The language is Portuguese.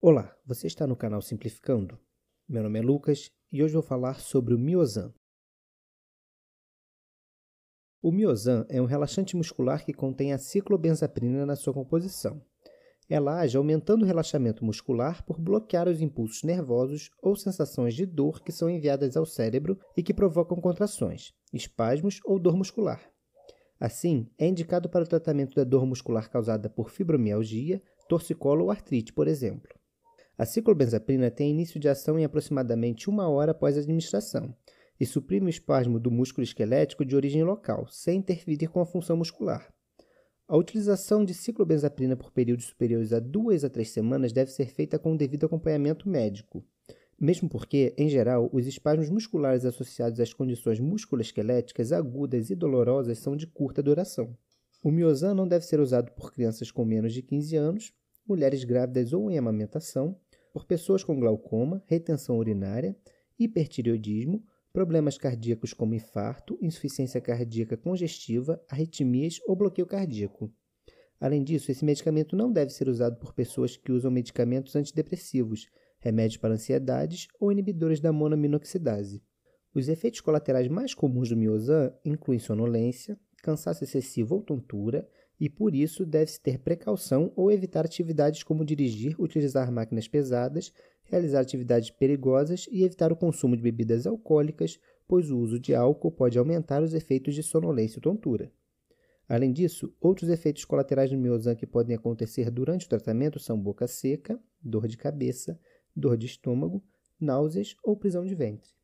Olá, você está no canal Simplificando. Meu nome é Lucas e hoje vou falar sobre o Miozan. O Miozan é um relaxante muscular que contém a ciclobenzaprina na sua composição. Ela age aumentando o relaxamento muscular por bloquear os impulsos nervosos ou sensações de dor que são enviadas ao cérebro e que provocam contrações, espasmos ou dor muscular. Assim, é indicado para o tratamento da dor muscular causada por fibromialgia, torcicolo ou artrite, por exemplo. A ciclobenzaprina tem início de ação em aproximadamente uma hora após a administração e suprime o espasmo do músculo esquelético de origem local, sem interferir com a função muscular. A utilização de ciclobenzaprina por períodos superiores a duas a três semanas deve ser feita com o devido acompanhamento médico. Mesmo porque, em geral, os espasmos musculares associados às condições musculoesqueléticas agudas e dolorosas são de curta duração. O miosan não deve ser usado por crianças com menos de 15 anos, mulheres grávidas ou em amamentação, por pessoas com glaucoma, retenção urinária, hipertireoidismo, problemas cardíacos como infarto, insuficiência cardíaca congestiva, arritmias ou bloqueio cardíaco. Além disso, esse medicamento não deve ser usado por pessoas que usam medicamentos antidepressivos, remédios para ansiedades ou inibidores da monaminoxidase. Os efeitos colaterais mais comuns do miozan incluem sonolência, cansaço excessivo ou tontura, e por isso deve-se ter precaução ou evitar atividades como dirigir, utilizar máquinas pesadas, realizar atividades perigosas e evitar o consumo de bebidas alcoólicas, pois o uso de álcool pode aumentar os efeitos de sonolência e tontura. Além disso, outros efeitos colaterais do miozan que podem acontecer durante o tratamento são boca seca, dor de cabeça, dor de estômago, náuseas ou prisão de ventre.